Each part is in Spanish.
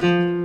Música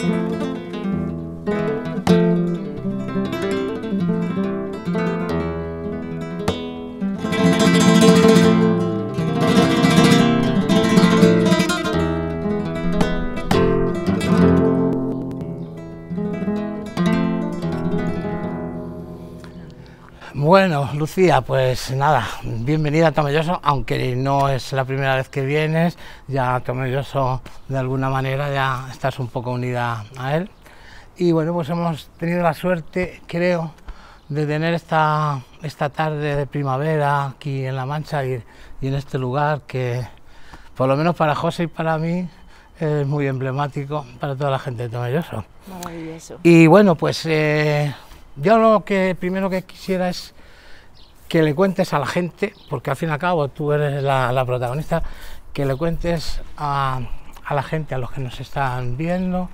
Thank you. Bueno, Lucía, pues nada, bienvenida a Tomelloso, aunque no es la primera vez que vienes, ya Tomelloso de alguna manera ya estás un poco unida a él. Y bueno, pues hemos tenido la suerte, creo, de tener esta, esta tarde de primavera aquí en La Mancha y, en este lugar que, por lo menos para José y para mí, es muy emblemático para toda la gente de Tomelloso. Maravilloso. Y bueno, pues eh, yo lo que primero que quisiera es que le cuentes a la gente, porque al fin y al cabo tú eres la, protagonista, que le cuentes a, la gente, a los que nos están viendo,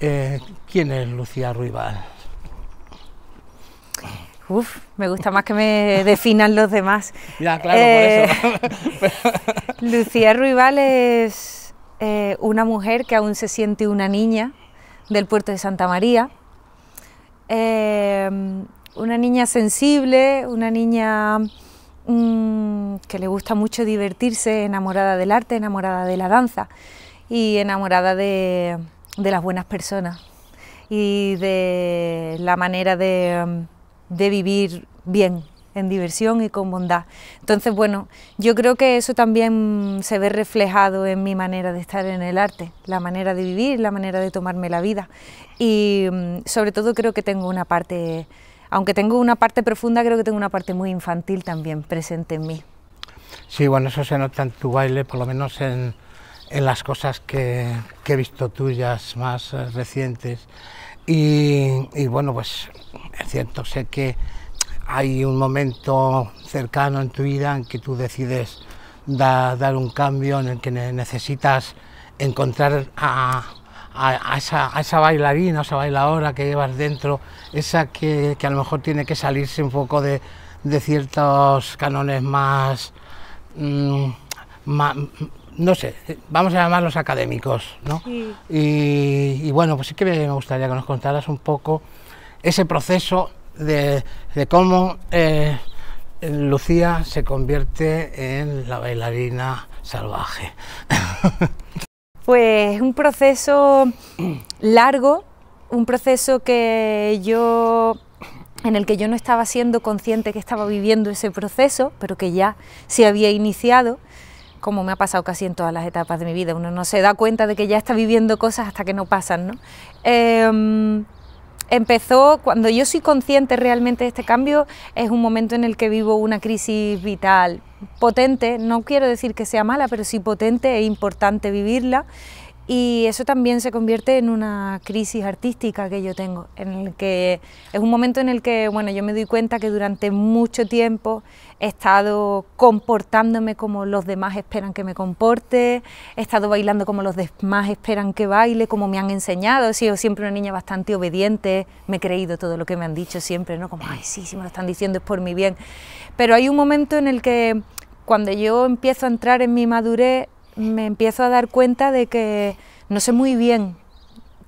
eh, quién es Lucía Ruibal. Uf, me gusta más que me definan los demás. Ya, claro, por eso. Eh, Lucía Ruibal es eh, una mujer que aún se siente una niña del puerto de Santa María una niña sensible, una niña mm, que le gusta mucho divertirse, enamorada del arte, enamorada de la danza y enamorada de, las buenas personas y de la manera de vivir bien, en diversión y con bondad. Entonces, bueno, yo creo que eso también se ve reflejado en mi manera de estar en el arte, la manera de vivir, la manera de tomarme la vida. Y mm, sobre todo creo que tengo una parte aunque tengo una parte profunda, creo que tengo una parte muy infantil también presente en mí. Sí, bueno, eso se nota en tu baile, por lo menos en, en las cosas que, que, he visto tuyas más eh, recientes. Y, y, bueno, pues es cierto, sé que hay un momento cercano en tu vida en que tú decides dar un cambio, en el que necesitas encontrar a, a, esa, bailarina, a esa bailadora que llevas dentro, esa que, a lo mejor tiene que salirse un poco de, ciertos canones más, mm, no sé, vamos a llamarlos académicos, ¿no? Y, bueno, pues sí que me gustaría que nos contaras un poco ese proceso de, cómo eh, eh, Lucía se convierte en la bailarina salvaje. Pues un proceso largo, un proceso que yo en el que yo no estaba siendo consciente que estaba viviendo ese proceso, pero que ya se había iniciado, como me ha pasado casi en todas las etapas de mi vida. Uno no se da cuenta de que ya está viviendo cosas hasta que no pasan, ¿no? Em, empezó, cuando yo soy consciente realmente de este cambio, es un momento en el que vivo una crisis vital potente, no quiero decir que sea mala, pero sí potente e importante vivirla. Y eso también se convierte en una crisis artística que yo tengo, en el que es un momento en el que, bueno, yo me doy cuenta que durante mucho tiempo he estado comportándome como los demás esperan que me comporte, he estado bailando como los demás esperan que baile, como me han enseñado, he sido siempre una niña bastante obediente, me he creído todo lo que me han dicho siempre, ¿no? Como, ay, sí, si me lo están diciendo es por mi bien. Pero hay un momento en el que cuando yo empiezo a entrar en mi madurez, me empiezo a dar cuenta de que no sé muy bien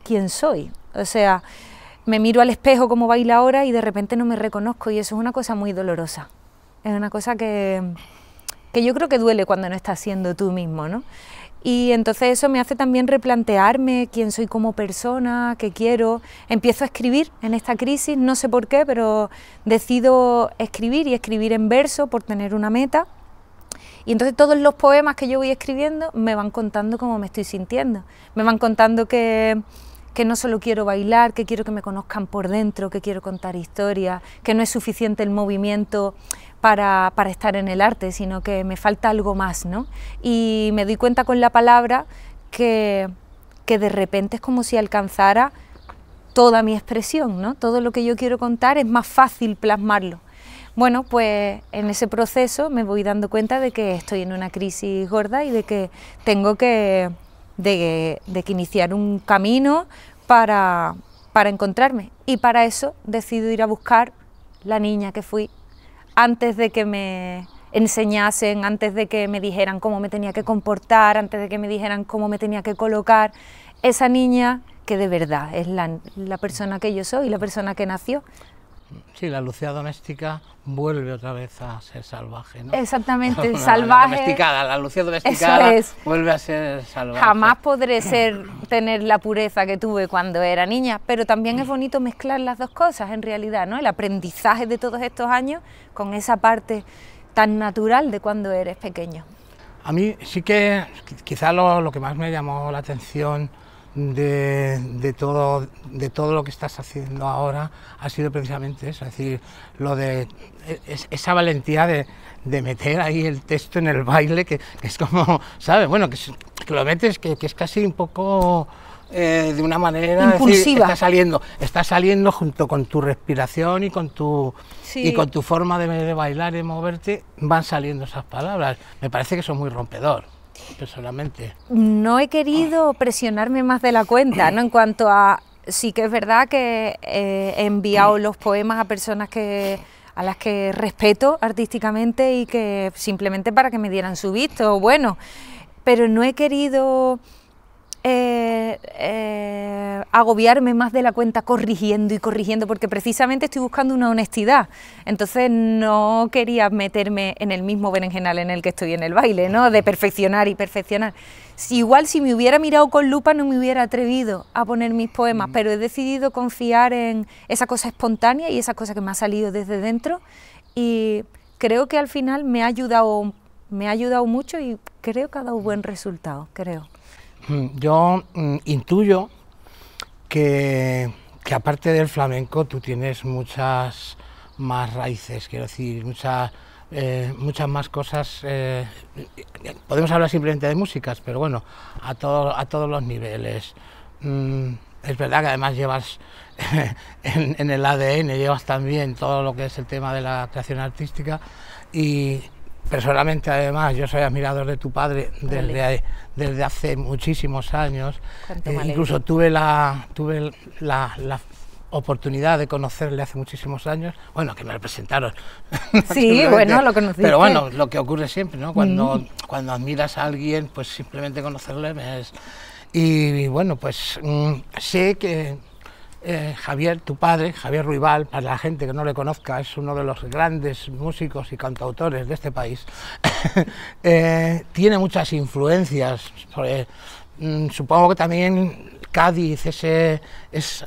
quién soy. O sea, me miro al espejo como baila ahora y de repente no me reconozco y eso es una cosa muy dolorosa. Es una cosa que, que yo creo que duele cuando no estás siendo tú mismo, ¿no? Y entonces eso me hace también replantearme quién soy como persona, qué quiero. Empiezo a escribir en esta crisis, no sé por qué, pero decido escribir y escribir en verso por tener una meta. Y entonces todos los poemas que yo voy escribiendo me van contando cómo me estoy sintiendo. Me van contando que, no solo quiero bailar, que quiero que me conozcan por dentro, que quiero contar historias, que no es suficiente el movimiento para, estar en el arte, sino que me falta algo más, ¿no? Y me doy cuenta con la palabra que, que de repente es como si alcanzara toda mi expresión, ¿no? Todo lo que yo quiero contar es más fácil plasmarlo. Bueno, pues en ese proceso me voy dando cuenta de que estoy en una crisis gorda y de que tengo que, de, que iniciar un camino para, para encontrarme. Y para eso decido ir a buscar la niña que fui antes de que me enseñasen, antes de que me dijeran cómo me tenía que comportar, antes de que me dijeran cómo me tenía que colocar. Esa niña que de verdad es la, la persona que yo soy, la persona que nació. Sí, la lucía doméstica vuelve otra vez a ser salvaje, ¿no? Exactamente, salvaje. La domesticada, la lucía domesticada vuelve a ser salvaje. Jamás podré ser, tener la pureza que tuve cuando era niña, pero también es bonito mezclar las dos cosas en realidad, ¿no? El aprendizaje de todos estos años con esa parte tan natural de cuando eres pequeño. A mí sí que quizá lo que más me llamó la atención de, todo, de todo lo que estás haciendo ahora ha sido precisamente eso, es decir, lo de esa valentía de, meter ahí el texto en el baile, que, es como, ¿sabes? Bueno, que, lo metes, que, es casi un poco... Eh, de una manera impulsiva está saliendo está saliendo junto con tu respiración y con tu con tu forma de, bailar y moverte van saliendo esas palabras me parece que son muy rompedor personalmente? No he querido ah. presionarme más de la cuenta, ¿no? En cuanto a, sí que es verdad que eh, he enviado los poemas a personas que a las que respeto artísticamente y que simplemente para que me dieran su visto, bueno, pero no he querido eh, eh, agobiarme más de la cuenta corrigiendo y corrigiendo, porque precisamente estoy buscando una honestidad. Entonces no quería meterme en el mismo berenjenal en el que estoy en el baile, ¿no? De perfeccionar y perfeccionar. igual si me hubiera mirado con lupa no me hubiera atrevido a poner mis poemas, mm. pero he decidido confiar en esa cosa espontánea y esa cosa que me ha salido desde dentro y creo que al final me ha ayudado, me ha ayudado mucho y creo que ha dado buen resultado, creo. Mm, yo mm, intuyo que, aparte del flamenco tú tienes muchas más raíces, quiero decir, muchas, eh, muchas más cosas. Eh, podemos hablar simplemente de músicas, pero bueno, a, a todos los niveles. Mm, es verdad que además llevas en, en el ADN, llevas también todo lo que es el tema de la creación artística y Personalmente, además, yo soy admirador de tu padre desde, desde hace muchísimos años. Eh, incluso tuve, la, tuve la, oportunidad de conocerle hace muchísimos años. Bueno, que me lo presentaron. Sí, bueno, lo conocí. Pero bueno, lo que ocurre siempre, ¿no? Cuando, cuando admiras a alguien, pues simplemente conocerle es... Y, bueno, pues mm, sé que eh, Javier, tu padre, Javier Ruibal, para la gente que no le conozca, es uno de los grandes músicos y cantautores de este país, eh, tiene muchas influencias. Mm, supongo que también Cádiz, ese, es,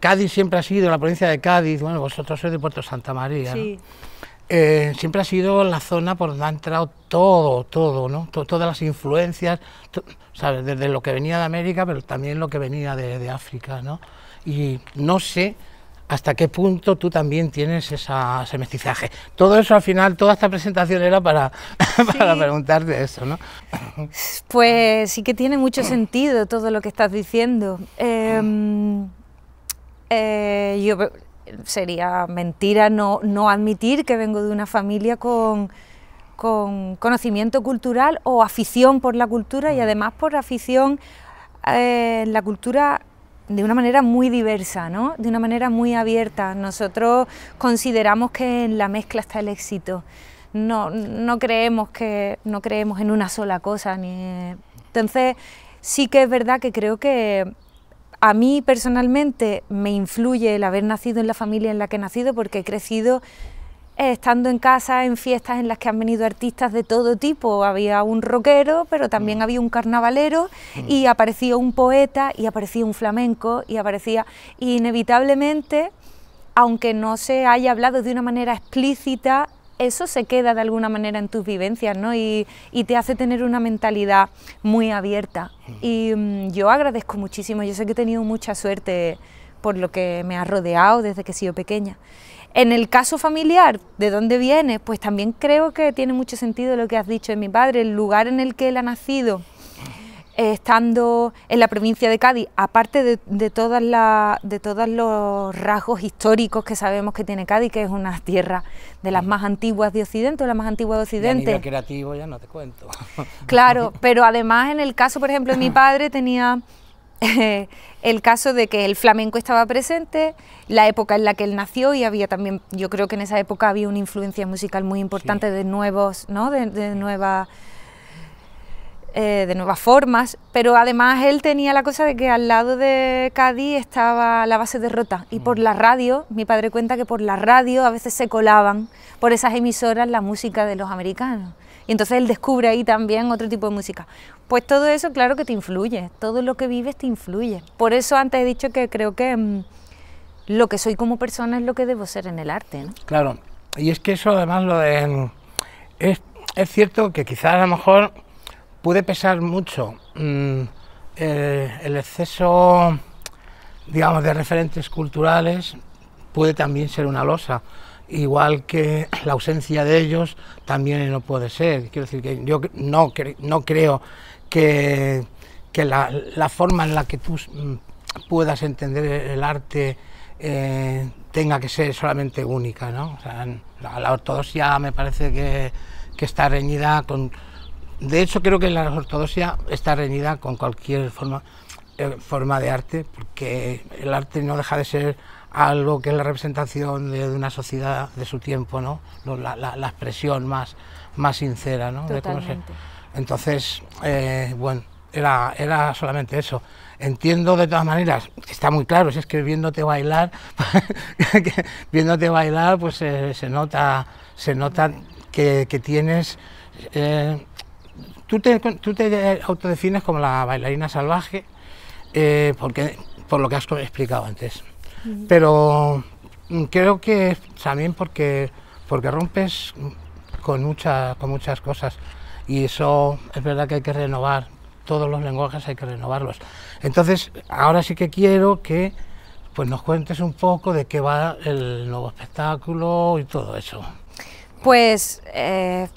Cádiz siempre ha sido, la provincia de Cádiz, bueno, vosotros sois de Puerto Santa María. Sí. Eh, siempre ha sido la zona por donde ha entrado todo, todo, ¿no? todas las influencias, Desde lo que venía de América, pero también lo que venía de, de África, ¿no? y no sé hasta qué punto tú también tienes ese mestizaje. Todo eso al final, toda esta presentación era para, para preguntarte eso, ¿no? Pues sí que tiene mucho sentido todo lo que estás diciendo. Em, eh, yo sería mentira no, admitir que vengo de una familia con, con conocimiento cultural o afición por la cultura y además por afición eh, la cultura de una manera muy diversa, ¿no? de una manera muy abierta. Nosotros consideramos que en la mezcla está el éxito. No, no creemos que no creemos en una sola cosa. Ni... Entonces, sí que es verdad que creo que a mí personalmente me influye el haber nacido en la familia en la que he nacido porque he crecido estando en casa, en fiestas en las que han venido artistas de todo tipo. Había un rockero, pero también mm. había un carnavalero mm. y aparecía un poeta y aparecía un flamenco y aparecía inevitablemente, aunque no se haya hablado de una manera explícita, eso se queda de alguna manera en tus vivencias ¿no? y, te hace tener una mentalidad muy abierta. Mm. Y yo agradezco muchísimo, yo sé que he tenido mucha suerte por lo que me ha rodeado desde que he sido pequeña. En el caso familiar, ¿de dónde viene? Pues también creo que tiene mucho sentido lo que has dicho de mi padre, el lugar en el que él ha nacido, eh, estando en la provincia de Cádiz, aparte de, todas la, de todos los rasgos históricos que sabemos que tiene Cádiz, que es una tierra de las más antiguas de Occidente, o la más antigua de Occidente. Y creativo ya no te cuento. Claro, pero además en el caso, por ejemplo, de mi padre tenía el caso de que el flamenco estaba presente, la época en la que él nació y había también, yo creo que en esa época había una influencia musical muy importante de nuevos, ¿no? de, nuevas... Eh, de nuevas formas, pero además él tenía la cosa de que al lado de Cádiz estaba la base de Rota y por mm. la radio, mi padre cuenta que por la radio a veces se colaban por esas emisoras la música de los americanos. Y entonces él descubre ahí también otro tipo de música. Pues todo eso, claro que te influye, todo lo que vives te influye. Por eso antes he dicho que creo que mm, lo que soy como persona es lo que debo ser en el arte. Claro, y es que eso además lo de... Mm, es, cierto que quizás a lo mejor puede pesar mucho mm, el, eh, el exceso, digamos, de referentes culturales puede también ser una losa igual que la ausencia de ellos también no puede ser. Quiero decir que yo no, no creo que, la, forma en la que tú mm, puedas entender el arte eh, tenga que ser solamente única. ¿no? la, ortodoxia me parece que, que está reñida con... De hecho, creo que la ortodoxia está reñida con cualquier forma, eh, forma de arte, porque el arte no deja de ser ...algo que es la representación de, una sociedad de su tiempo, ¿no? La, expresión más, más sincera, ¿no? Entonces, eh, bueno, era, solamente eso. Entiendo de todas maneras, está muy claro, si es que viéndote bailar, viéndote bailar, pues eh, se nota, se nota que, tienes. Eh, tú, te, autodefines como la bailarina salvaje, porque, por lo que has explicado antes pero mm, creo que también porque, porque rompes con, muchas con muchas cosas y eso es verdad que hay que renovar, todos los lenguajes hay que renovarlos. Entonces, ahora sí que quiero que pues nos cuentes un poco de qué va el nuevo espectáculo y todo eso. Pues eh,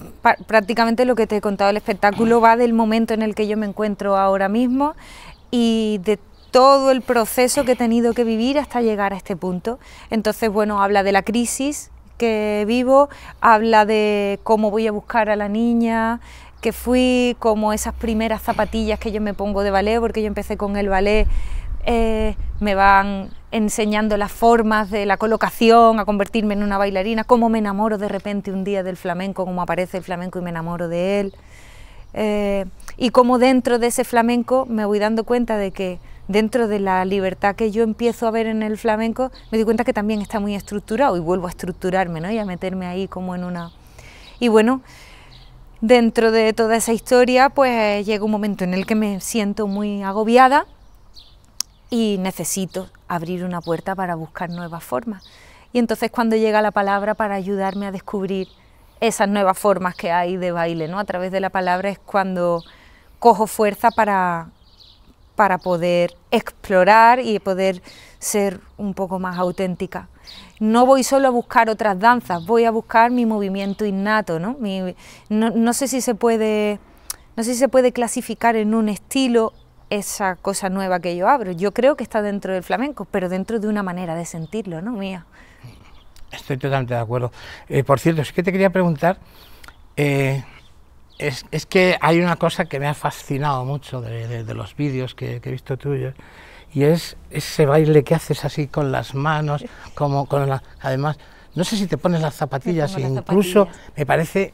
prácticamente lo que te he contado, el espectáculo va del momento en el que yo me encuentro ahora mismo y de todo el proceso que he tenido que vivir hasta llegar a este punto. Entonces, bueno, habla de la crisis que vivo, habla de cómo voy a buscar a la niña, que fui como esas primeras zapatillas que yo me pongo de ballet, porque yo empecé con el ballet, eh, me van enseñando las formas de la colocación, a convertirme en una bailarina, cómo me enamoro de repente un día del flamenco, cómo aparece el flamenco y me enamoro de él, eh, y cómo dentro de ese flamenco me voy dando cuenta de que dentro de la libertad que yo empiezo a ver en el flamenco, me di cuenta que también está muy estructurado y vuelvo a estructurarme ¿no? y a meterme ahí como en una... Y bueno, dentro de toda esa historia, pues llega un momento en el que me siento muy agobiada y necesito abrir una puerta para buscar nuevas formas. Y entonces cuando llega la palabra para ayudarme a descubrir esas nuevas formas que hay de baile, ¿no? A través de la palabra es cuando cojo fuerza para para poder explorar y poder ser un poco más auténtica. No voy solo a buscar otras danzas, voy a buscar mi movimiento innato, ¿no? no, sé si se puede, no si se puede clasificar en un estilo esa cosa nueva que yo abro. Yo creo que está dentro del flamenco, pero dentro de una manera de sentirlo, ¿no? Mía. Estoy totalmente de acuerdo. Eh, por cierto, es que te quería preguntar. Eh, es, que hay una cosa que me ha fascinado mucho de, los vídeos que, he visto tuyos y es ese baile que haces así con las manos, como con además, no sé si te pones las zapatillas, las zapatillas, incluso me parece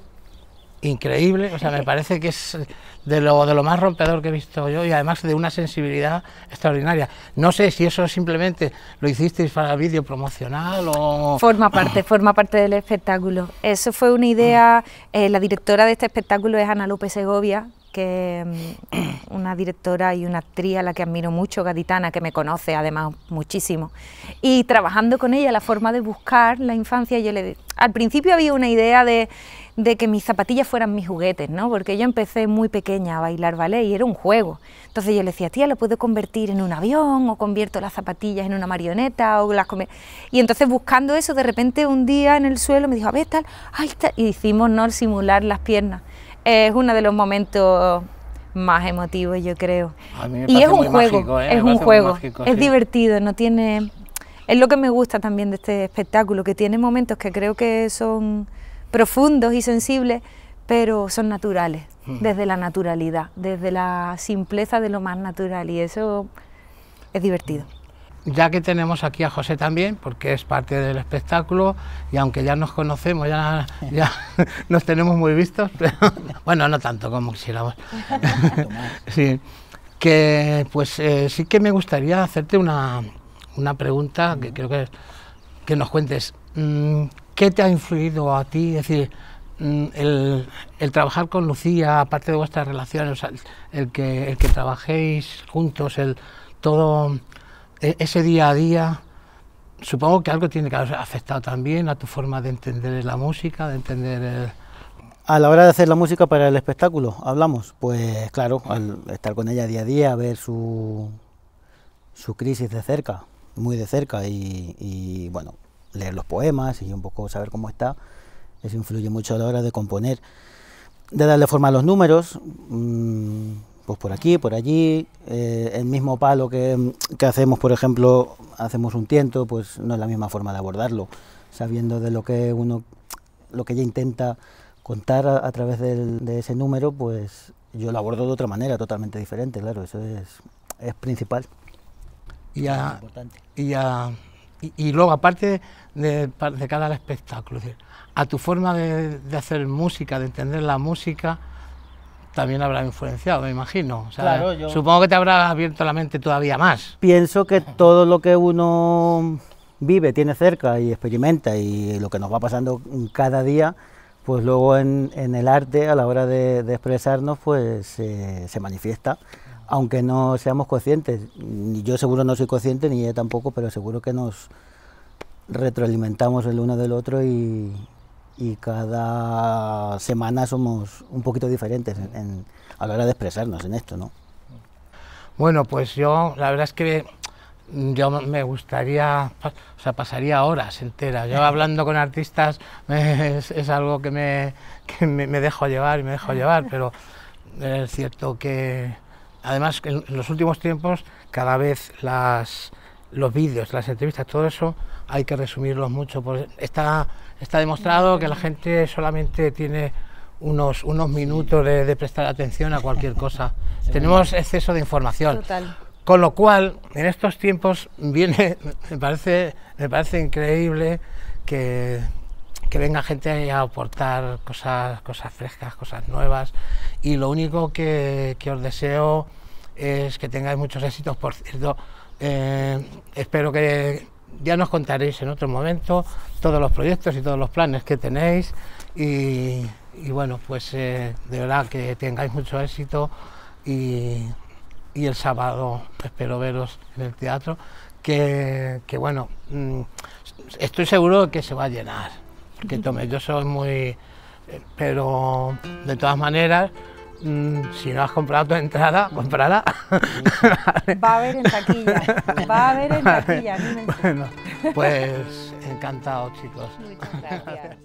increíble, o sea, me parece que es de lo, de lo más rompedor que he visto yo y además de una sensibilidad extraordinaria. No sé si eso simplemente lo hicisteis para vídeo promocional o... Forma parte, forma parte del espectáculo. Eso fue una idea, eh, la directora de este espectáculo es Ana López Segovia, que mm, una directora y una actriz a la que admiro mucho, gaditana, que me conoce además muchísimo. Y trabajando con ella, la forma de buscar la infancia, yo le... Al principio había una idea de de que mis zapatillas fueran mis juguetes, ¿no? Porque yo empecé muy pequeña a bailar ballet y era un juego. Entonces yo le decía, tía, lo puedo convertir en un avión o convierto las zapatillas en una marioneta o las... Y entonces buscando eso, de repente un día en el suelo me dijo, a ver, tal, ahí está. Y hicimos, ¿no?, simular las piernas. Es uno de los momentos más emotivos yo creo. y es un juego, ¿eh? es un juego, es divertido, no tiene es lo que me gusta también de este espectáculo, que tiene momentos que creo que son profundos y sensibles, pero son naturales, hmm. desde la naturalidad, desde la simpleza de lo más natural y eso es divertido. Ya que tenemos aquí a José también, porque es parte del espectáculo y aunque ya nos conocemos, ya, ya nos tenemos muy vistos, bueno, no tanto como quisiéramos. sí, que pues eh, sí que me gustaría hacerte una, una pregunta que creo que, que nos cuentes. Mm, ¿Qué te ha influido a ti? Es decir, mm, el, trabajar con Lucía, aparte de vuestras relaciones, el, que, el que trabajéis juntos, el todo e, ese día a día, supongo que algo tiene que haber afectado también a tu forma de entender la música, de entender a la hora de hacer la música para el espectáculo, hablamos. Pues claro, al estar con ella día a día, ver su, su crisis de cerca, muy de cerca, y bueno, leer los poemas y un poco saber cómo está. Eso influye mucho a la hora de componer, de darle forma a los números, mm, pues por aquí, por allí, eh, el mismo palo que, hacemos, por ejemplo, hacemos un tiento, pues no es la misma forma de abordarlo, sabiendo de lo que uno, lo que ella intenta contar a, través del, de ese número, pues yo lo abordo de otra manera, totalmente diferente, claro, eso es, principal. Y a, y a y, luego, aparte de, cada espectáculo, a tu forma de, hacer música, de entender la música, también habrá influenciado, me imagino. Supongo que te habrá abierto la mente todavía más. Pienso que todo lo que uno vive, tiene cerca y experimenta y lo que nos va pasando cada día, pues luego en, el arte, a la hora de, expresarnos, pues eh, se manifiesta aunque no seamos conscientes. Yo seguro no soy consciente, ni ella tampoco, pero seguro que nos retroalimentamos el uno del otro y, cada semana somos un poquito diferentes a la hora de expresarnos en esto, ¿no? Bueno, pues yo la verdad es que yo me gustaría, o sea, pasaría horas enteras. Yo hablando con artistas es, algo que, me, que me, dejo llevar y me dejo llevar, pero es cierto que además en, los últimos tiempos cada vez las, los vídeos, las entrevistas, todo eso hay que resumirlos mucho. está, está demostrado que la gente solamente tiene unos, unos minutos de, prestar atención a cualquier cosa. Tenemos exceso de información. Con lo cual, en estos tiempos viene, me parece, me parece increíble que que venga gente a aportar cosas, cosas frescas, cosas nuevas. Y lo único que, os deseo es que tengáis muchos éxitos. Por cierto, eh, espero que ya nos contaréis en otro momento todos los proyectos y todos los planes que tenéis. Y, bueno, pues eh, de verdad que tengáis mucho éxito. Y, el sábado espero veros en el teatro. Que, que bueno, mm, estoy seguro que se va a llenar que tome. Yo soy muy... Pero de todas maneras, mm, si no has comprado tu entrada, cómprala. Va a haber en taquilla, va a haber en taquilla. Bueno, pues encantado, chicos. Muchas gracias.